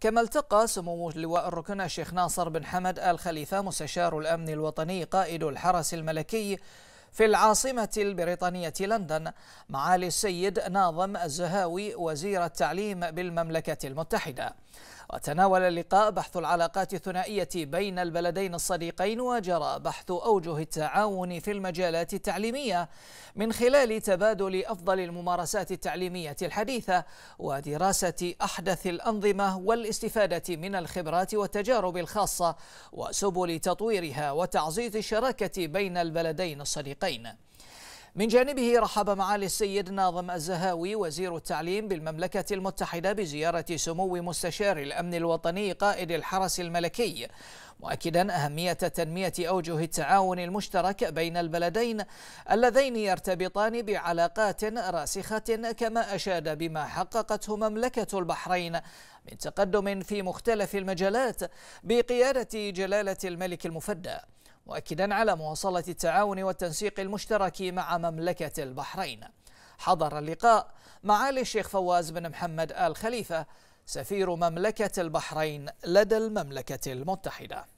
كما التقى سمو لواء الركن الشيخ ناصر بن حمد آل خليفة مستشار الأمن الوطني قائد الحرس الملكي في العاصمة البريطانية لندن معالي السيد ناظم الزهاوي وزير التعليم بالمملكة المتحدة وتناول اللقاء بحث العلاقات الثنائية بين البلدين الصديقين وجرى بحث أوجه التعاون في المجالات التعليمية من خلال تبادل أفضل الممارسات التعليمية الحديثة ودراسة أحدث الأنظمة والاستفادة من الخبرات والتجارب الخاصة وسبل تطويرها وتعزيز الشراكة بين البلدين الصديقين من جانبه رحب معالي السيد ناظم الزهاوي وزير التعليم بالمملكة المتحدة بزيارة سمو مستشار الأمن الوطني قائد الحرس الملكي مؤكدا أهمية تنمية أوجه التعاون المشترك بين البلدين اللذين يرتبطان بعلاقات راسخة كما أشاد بما حققته مملكة البحرين من تقدم في مختلف المجالات بقيادة جلالة الملك المفدى مؤكدا على مواصلة التعاون والتنسيق المشترك مع مملكة البحرين حضر اللقاء معالي الشيخ فواز بن محمد آل خليفة سفير مملكة البحرين لدى المملكة المتحدة